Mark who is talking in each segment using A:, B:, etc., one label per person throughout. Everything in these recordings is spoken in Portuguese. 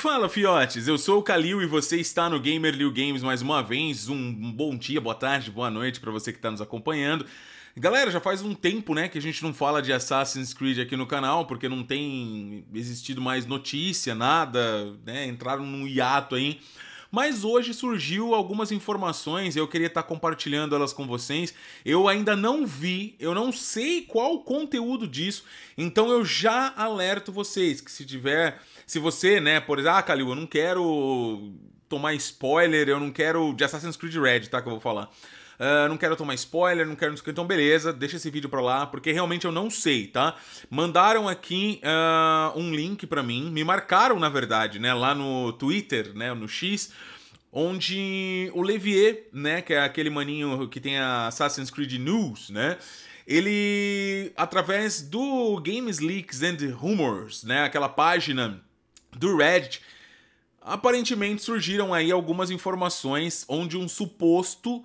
A: Fala, fiotes! Eu sou o Kalil e você está no Gamer Liu Games mais uma vez. Um bom dia, boa tarde, boa noite para você que está nos acompanhando. Galera, já faz um tempo, né, que a gente não fala de Assassin's Creed aqui no canal, porque não tem existido mais notícia, nada, né? Entraram num hiato aí. Mas hoje surgiu algumas informações, e eu queria estar tá compartilhando elas com vocês. Eu ainda não vi, eu não sei qual o conteúdo disso, então eu já alerto vocês que se tiver se você, né, por exemplo, ah, Calil, eu não quero tomar spoiler, eu não quero. De Assassin's Creed Red, tá? Que eu vou falar. Uh, não quero tomar spoiler, não quero. Então, beleza, deixa esse vídeo pra lá, porque realmente eu não sei, tá? Mandaram aqui uh, um link pra mim, me marcaram, na verdade, né, lá no Twitter, né, no X onde o Levier, né, que é aquele maninho que tem a Assassin's Creed News, né, ele através do Games Leaks and Rumors, né, aquela página do Reddit, aparentemente surgiram aí algumas informações onde um suposto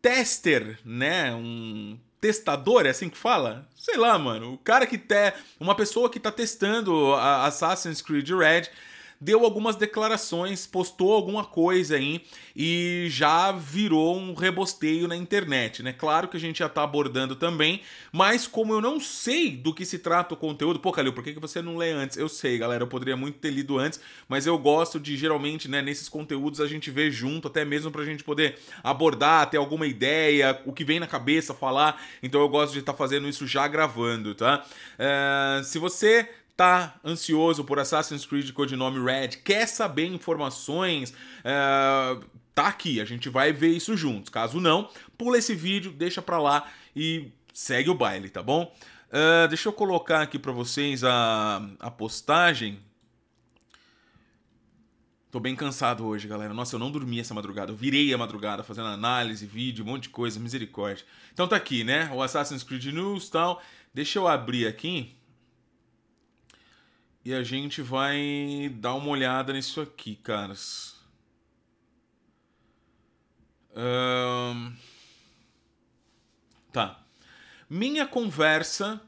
A: tester, né, um testador, é assim que fala? Sei lá, mano. O cara que te... uma pessoa que tá testando a Assassin's Creed Red deu algumas declarações, postou alguma coisa aí e já virou um rebosteio na internet, né? Claro que a gente já tá abordando também, mas como eu não sei do que se trata o conteúdo, pô, Calil, por que você não lê antes? Eu sei, galera, eu poderia muito ter lido antes, mas eu gosto de geralmente, né, nesses conteúdos a gente vê junto, até mesmo pra gente poder abordar, ter alguma ideia, o que vem na cabeça, falar. Então eu gosto de estar tá fazendo isso já gravando, tá? Eh, se você tá ansioso por Assassin's Creed Codinome Red, quer saber informações, uh, tá aqui, a gente vai ver isso juntos. Caso não, pula esse vídeo, deixa pra lá e segue o baile, tá bom? Uh, deixa eu colocar aqui pra vocês a, a postagem. Tô bem cansado hoje, galera. Nossa, eu não dormi essa madrugada. Eu virei a madrugada fazendo análise, vídeo, um monte de coisa, misericórdia. Então tá aqui, né? O Assassin's Creed News e tal. Deixa eu abrir aqui. E a gente vai dar uma olhada nisso aqui, caras. Um... Tá. Minha conversa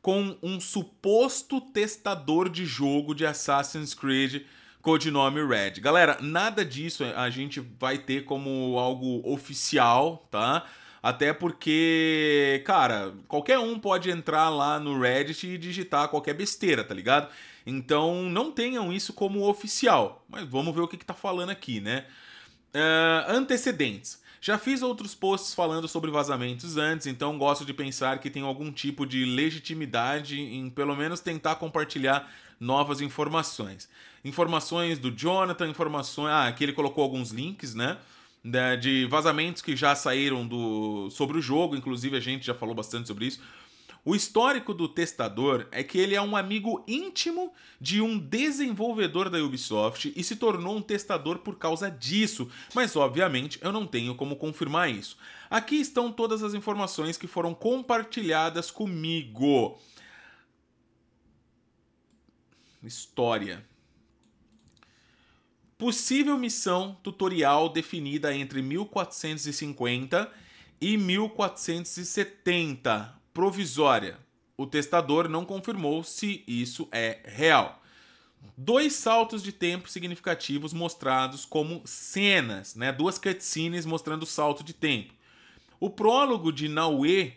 A: com um suposto testador de jogo de Assassin's Creed, codinome Red. Galera, nada disso a gente vai ter como algo oficial, tá? Até porque, cara, qualquer um pode entrar lá no Reddit e digitar qualquer besteira, tá ligado? Então não tenham isso como oficial, mas vamos ver o que está falando aqui, né? Uh, antecedentes. Já fiz outros posts falando sobre vazamentos antes, então gosto de pensar que tem algum tipo de legitimidade em pelo menos tentar compartilhar novas informações. Informações do Jonathan, informações. Ah, aqui ele colocou alguns links, né? De vazamentos que já saíram do sobre o jogo, inclusive a gente já falou bastante sobre isso. O histórico do testador é que ele é um amigo íntimo de um desenvolvedor da Ubisoft e se tornou um testador por causa disso, mas obviamente eu não tenho como confirmar isso. Aqui estão todas as informações que foram compartilhadas comigo. História possível missão tutorial definida entre 1450 e 1470 provisória. O testador não confirmou se isso é real. Dois saltos de tempo significativos mostrados como cenas, né? duas cutscenes mostrando o salto de tempo. O prólogo de Naue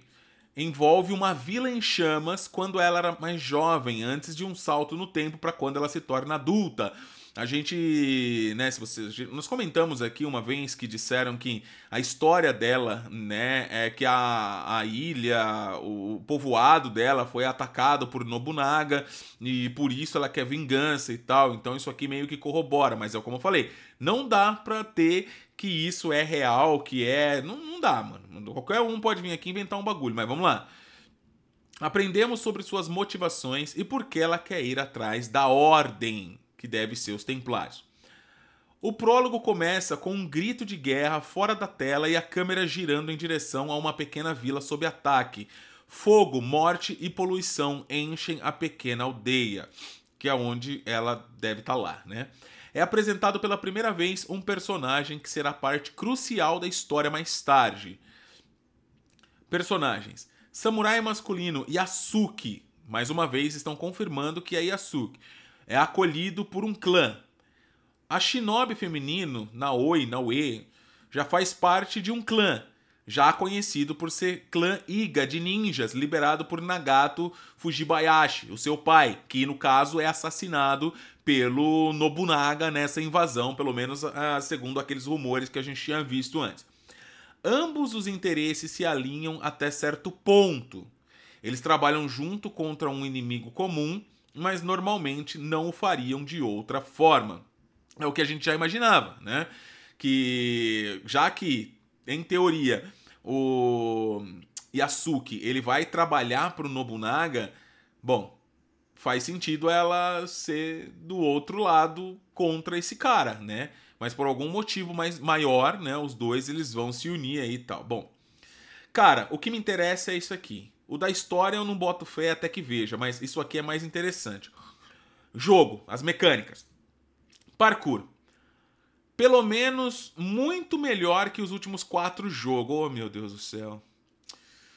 A: envolve uma vila em chamas quando ela era mais jovem, antes de um salto no tempo para quando ela se torna adulta. A gente, né, se você, nós comentamos aqui uma vez que disseram que a história dela, né, é que a, a ilha, o povoado dela foi atacado por Nobunaga e por isso ela quer vingança e tal. Então isso aqui meio que corrobora, mas é como eu falei, não dá pra ter que isso é real, que é, não, não dá, mano. Qualquer um pode vir aqui inventar um bagulho, mas vamos lá. Aprendemos sobre suas motivações e por que ela quer ir atrás da ordem que deve ser os Templários. O prólogo começa com um grito de guerra fora da tela e a câmera girando em direção a uma pequena vila sob ataque. Fogo, morte e poluição enchem a pequena aldeia, que é onde ela deve estar tá lá, né? É apresentado pela primeira vez um personagem que será parte crucial da história mais tarde. Personagens: Samurai masculino Yasuki, mais uma vez estão confirmando que é Yasuki é acolhido por um clã. A shinobi feminino, Naoi, Naue, já faz parte de um clã, já conhecido por ser clã Iga de ninjas, liberado por Nagato Fujibayashi, o seu pai, que no caso é assassinado pelo Nobunaga nessa invasão, pelo menos ah, segundo aqueles rumores que a gente tinha visto antes. Ambos os interesses se alinham até certo ponto. Eles trabalham junto contra um inimigo comum mas normalmente não o fariam de outra forma. É o que a gente já imaginava, né? Que já que, em teoria, o Yasuke ele vai trabalhar para o Nobunaga, bom, faz sentido ela ser do outro lado contra esse cara, né? Mas por algum motivo mais maior, né? Os dois eles vão se unir aí e tal. Bom, cara, o que me interessa é isso aqui. O da história eu não boto fé até que veja, mas isso aqui é mais interessante. Jogo, as mecânicas. Parkour. Pelo menos muito melhor que os últimos quatro jogos. Oh, meu Deus do céu.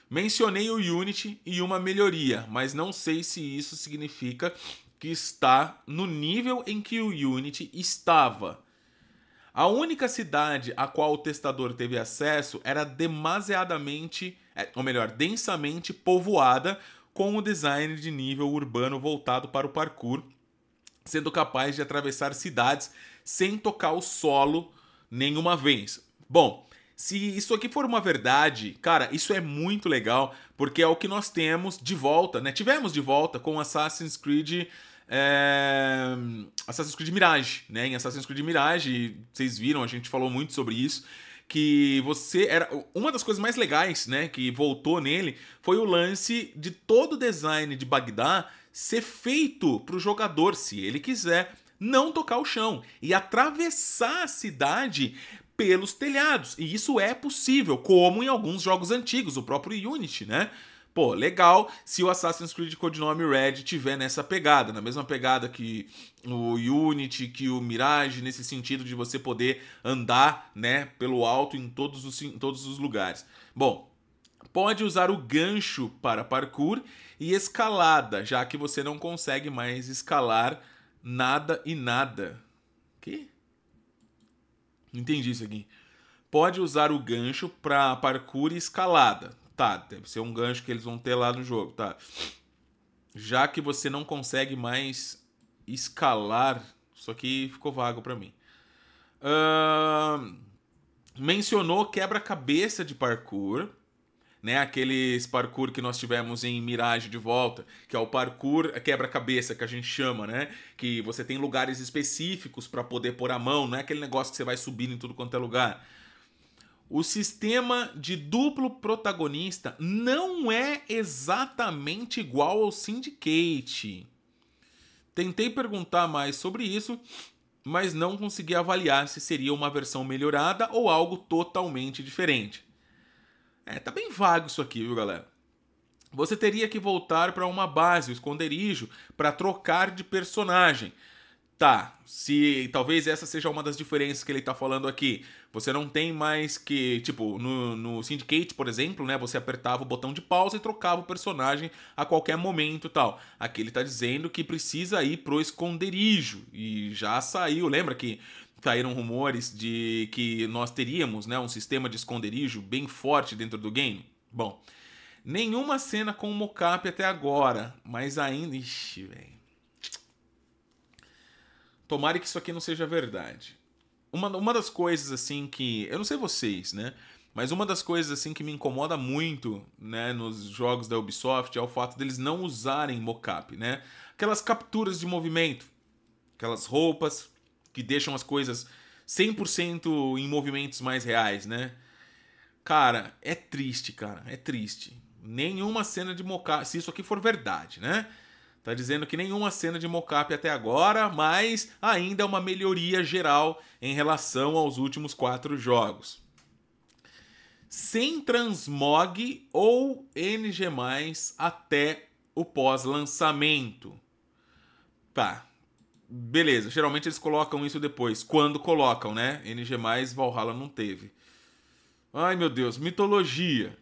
A: Mencionei o Unity e uma melhoria, mas não sei se isso significa que está no nível em que o Unity estava. A única cidade a qual o testador teve acesso era demasiadamente é, ou melhor, densamente povoada com o design de nível urbano voltado para o parkour, sendo capaz de atravessar cidades sem tocar o solo nenhuma vez. Bom, se isso aqui for uma verdade, cara, isso é muito legal, porque é o que nós temos de volta, né? Tivemos de volta com Assassin's Creed. É... Assassin's Creed Mirage, né? Em Assassin's Creed Mirage, vocês viram, a gente falou muito sobre isso que você era uma das coisas mais legais, né, que voltou nele foi o lance de todo o design de Bagdá ser feito para o jogador, se ele quiser, não tocar o chão e atravessar a cidade pelos telhados. E isso é possível, como em alguns jogos antigos, o próprio Unity, né? Pô, legal se o Assassin's Creed Codinome Red tiver nessa pegada, na mesma pegada que o Unity, que o Mirage, nesse sentido de você poder andar, né, pelo alto em todos os, em todos os lugares. Bom, pode usar o gancho para parkour e escalada, já que você não consegue mais escalar nada e nada. Que? entendi isso aqui. Pode usar o gancho para parkour e escalada, Tá, deve ser um gancho que eles vão ter lá no jogo, tá. Já que você não consegue mais escalar, isso aqui ficou vago para mim. Uh, mencionou quebra-cabeça de parkour, né? Aqueles parkour que nós tivemos em Mirage de volta, que é o parkour é quebra-cabeça que a gente chama, né? Que você tem lugares específicos para poder pôr a mão, não é aquele negócio que você vai subindo em tudo quanto é lugar o sistema de duplo protagonista não é exatamente igual ao Syndicate. Tentei perguntar mais sobre isso, mas não consegui avaliar se seria uma versão melhorada ou algo totalmente diferente. É, tá bem vago isso aqui, viu, galera? Você teria que voltar para uma base, o esconderijo, para trocar de personagem tá, se talvez essa seja uma das diferenças que ele tá falando aqui. Você não tem mais que, tipo, no, no Syndicate, por exemplo, né, você apertava o botão de pausa e trocava o personagem a qualquer momento tal. Aqui ele tá dizendo que precisa ir pro esconderijo e já saiu, lembra que caíram rumores de que nós teríamos, né, um sistema de esconderijo bem forte dentro do game? Bom, nenhuma cena com o mocap até agora, mas ainda, ixi, velho Tomara que isso aqui não seja verdade. Uma, uma das coisas, assim, que. Eu não sei vocês, né? Mas uma das coisas, assim, que me incomoda muito, né, nos jogos da Ubisoft é o fato deles não usarem mocap, né? Aquelas capturas de movimento, aquelas roupas que deixam as coisas 100% em movimentos mais reais, né? Cara, é triste, cara, é triste. Nenhuma cena de mocap, se isso aqui for verdade, né? Tá dizendo que nenhuma cena de mocap até agora, mas ainda é uma melhoria geral em relação aos últimos quatro jogos. Sem transmog ou NG+, até o pós-lançamento. Tá, beleza. Geralmente eles colocam isso depois, quando colocam, né? NG+, Valhalla não teve. Ai, meu Deus, mitologia.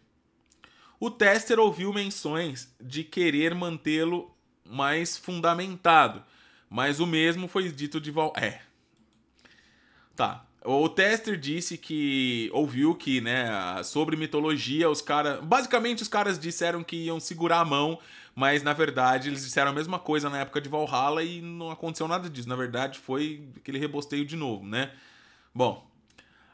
A: O tester ouviu menções de querer mantê-lo mais fundamentado. Mas o mesmo foi dito de Val. É. Tá. O Tester disse que ouviu que, né, sobre mitologia, os caras. Basicamente, os caras disseram que iam segurar a mão, mas na verdade eles disseram a mesma coisa na época de Valhalla e não aconteceu nada disso. Na verdade, foi aquele rebosteio de novo, né? Bom,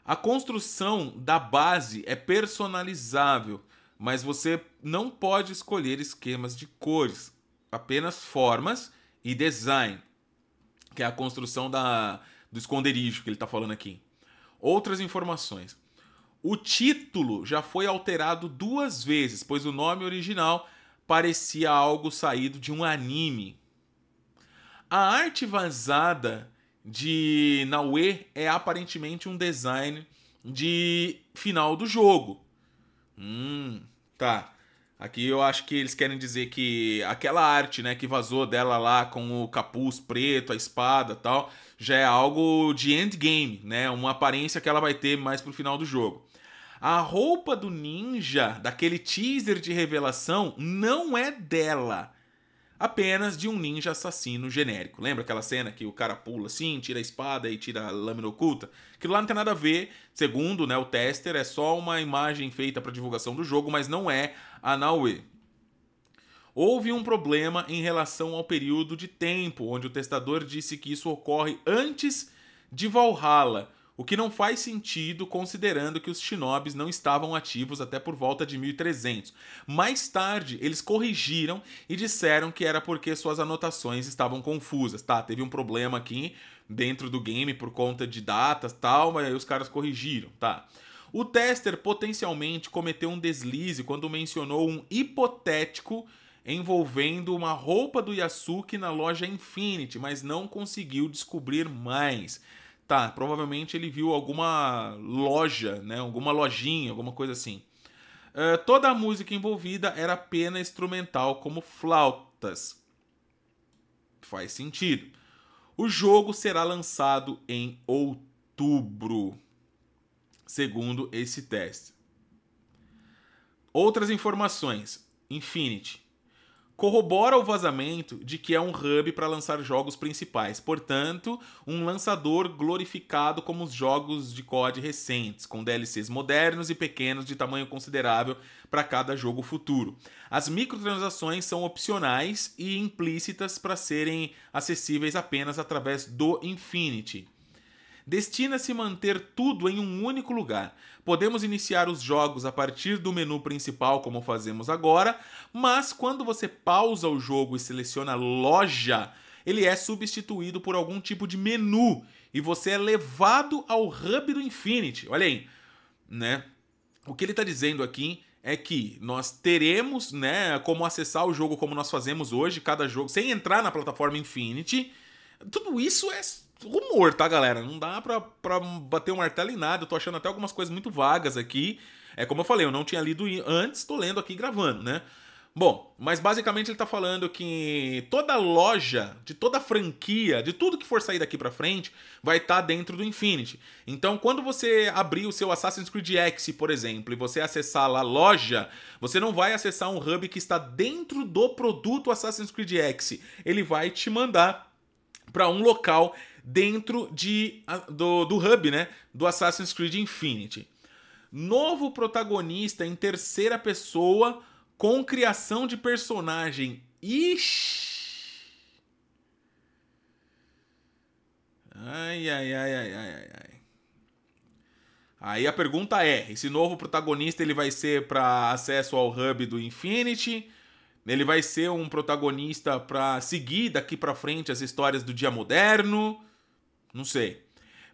A: a construção da base é personalizável, mas você não pode escolher esquemas de cores apenas formas e design, que é a construção da, do esconderijo que ele está falando aqui. Outras informações. O título já foi alterado duas vezes, pois o nome original parecia algo saído de um anime. A arte vazada de Naue é aparentemente um design de final do jogo. Hum, tá. Aqui eu acho que eles querem dizer que aquela arte, né, que vazou dela lá com o capuz preto, a espada, tal, já é algo de endgame, né, uma aparência que ela vai ter mais pro final do jogo. A roupa do ninja daquele teaser de revelação não é dela apenas de um ninja assassino genérico. Lembra aquela cena que o cara pula assim, tira a espada e tira a lâmina oculta? Que lá não tem nada a ver, segundo né, o tester, é só uma imagem feita para divulgação do jogo, mas não é a Naue. Houve um problema em relação ao período de tempo, onde o testador disse que isso ocorre antes de Valhalla, o que não faz sentido considerando que os shinobis não estavam ativos até por volta de 1300. Mais tarde, eles corrigiram e disseram que era porque suas anotações estavam confusas, tá? Teve um problema aqui dentro do game por conta de datas, tal, mas aí os caras corrigiram, tá? O tester potencialmente cometeu um deslize quando mencionou um hipotético envolvendo uma roupa do Yasuki na loja Infinity, mas não conseguiu descobrir mais. Tá, provavelmente ele viu alguma loja, né? Alguma lojinha, alguma coisa assim. É, toda a música envolvida era apenas instrumental, como flautas. Faz sentido. O jogo será lançado em outubro, segundo esse teste. Outras informações. Infinity corrobora o vazamento de que é um hub para lançar jogos principais, portanto, um lançador glorificado como os jogos de COD recentes, com DLCs modernos e pequenos de tamanho considerável para cada jogo futuro. As microtransações são opcionais e implícitas para serem acessíveis apenas através do Infinity destina-se manter tudo em um único lugar. Podemos iniciar os jogos a partir do menu principal, como fazemos agora, mas quando você pausa o jogo e seleciona loja, ele é substituído por algum tipo de menu e você é levado ao hub do Infinity. Olha aí, né? O que ele está dizendo aqui é que nós teremos, né, como acessar o jogo como nós fazemos hoje, cada jogo, sem entrar na plataforma Infinity. Tudo isso é rumor, tá, galera? Não dá pra, pra bater um martelo em nada. Eu tô achando até algumas coisas muito vagas aqui. É como eu falei, eu não tinha lido antes, tô lendo aqui gravando, né? Bom, mas basicamente ele tá falando que toda loja, de toda franquia, de tudo que for sair daqui para frente, vai estar tá dentro do Infinity. Então, quando você abrir o seu Assassin's Creed X, por exemplo, e você acessar lá a loja, você não vai acessar um hub que está dentro do produto Assassin's Creed X. Ele vai te mandar para um local dentro de, do, do hub, né? Do Assassin's Creed Infinity. Novo protagonista em terceira pessoa com criação de personagem. Ixi! Ai, ai, ai, ai, ai, ai. Aí a pergunta é: esse novo protagonista ele vai ser para acesso ao hub do Infinity? Ele vai ser um protagonista para seguir daqui para frente as histórias do dia moderno? Não sei.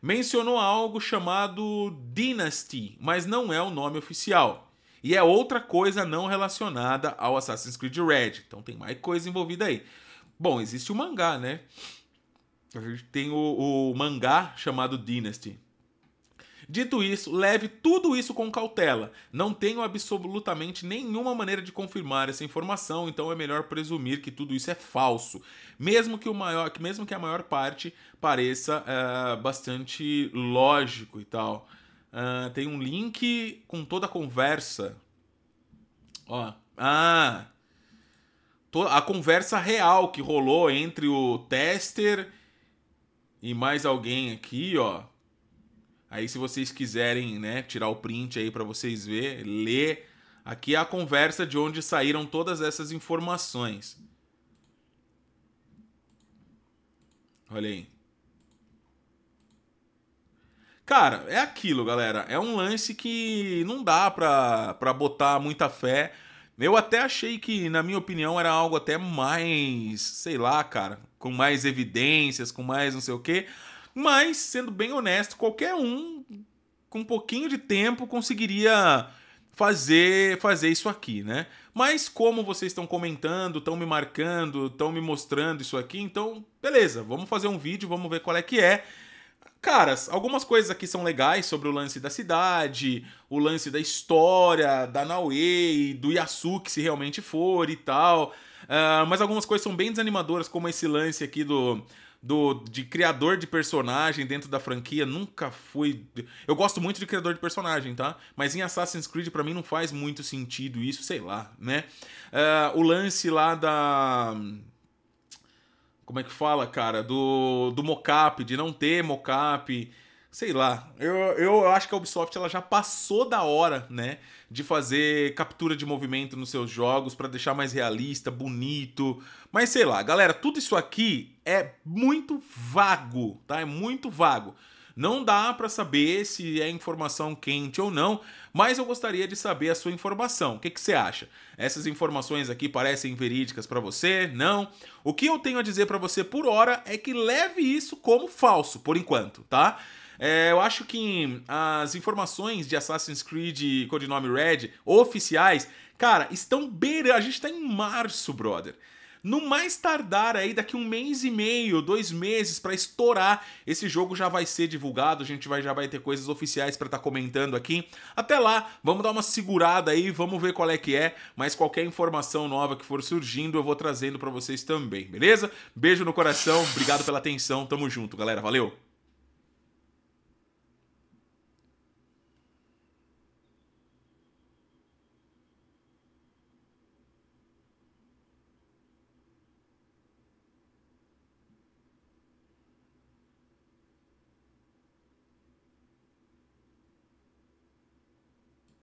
A: Mencionou algo chamado Dynasty, mas não é o nome oficial. E é outra coisa não relacionada ao Assassin's Creed Red. Então tem mais coisa envolvida aí. Bom, existe o mangá, né? A gente tem o, o mangá chamado Dynasty. Dito isso, leve tudo isso com cautela. Não tenho absolutamente nenhuma maneira de confirmar essa informação, então é melhor presumir que tudo isso é falso, mesmo que o maior, mesmo que a maior parte pareça uh, bastante lógico e tal. Uh, tem um link com toda a conversa. Ó, ah, a conversa real que rolou entre o tester e mais alguém aqui, ó. Aí se vocês quiserem, né, tirar o print aí para vocês ver, ler aqui é a conversa de onde saíram todas essas informações. Olha aí. Cara, é aquilo, galera. É um lance que não dá pra, pra botar muita fé. Eu até achei que, na minha opinião, era algo até mais, sei lá, cara, com mais evidências, com mais não sei o quê. Mas, sendo bem honesto, qualquer um com um pouquinho de tempo conseguiria fazer fazer isso aqui, né? Mas como vocês estão comentando, estão me marcando, estão me mostrando isso aqui, então beleza, vamos fazer um vídeo, vamos ver qual é que é. Caras, algumas coisas aqui são legais sobre o lance da cidade, o lance da história, da Naue, do Yasuki, se realmente for e tal. Uh, mas algumas coisas são bem desanimadoras, como esse lance aqui do, do, de criador de personagem dentro da franquia nunca foi. Eu gosto muito de criador de personagem, tá? Mas em Assassin's Creed, para mim, não faz muito sentido isso, sei lá, né? Uh, o lance lá da. Como é que fala, cara? Do, do mocap, de não ter mocap. Sei lá. Eu, eu acho que a Ubisoft ela já passou da hora, né? de fazer captura de movimento nos seus jogos para deixar mais realista, bonito. Mas sei lá, galera, tudo isso aqui é muito vago, tá? É muito vago. Não dá para saber se é informação quente ou não, mas eu gostaria de saber a sua informação. O que, que você acha? Essas informações aqui parecem verídicas para você? Não? O que eu tenho a dizer para você por hora é que leve isso como falso, por enquanto, tá? É, eu acho que as informações de Assassin's Creed Codinome Red oficiais, cara, estão beira. A gente tá em março, brother no mais tardar aí daqui um mês e meio, dois meses para estourar, esse jogo já vai ser divulgado, a gente vai já vai ter coisas oficiais para estar tá comentando aqui. Até lá, vamos dar uma segurada aí, vamos ver qual é que é, mas qualquer informação nova que for surgindo, eu vou trazendo para vocês também, beleza? Beijo no coração, obrigado pela atenção, tamo junto, galera, valeu.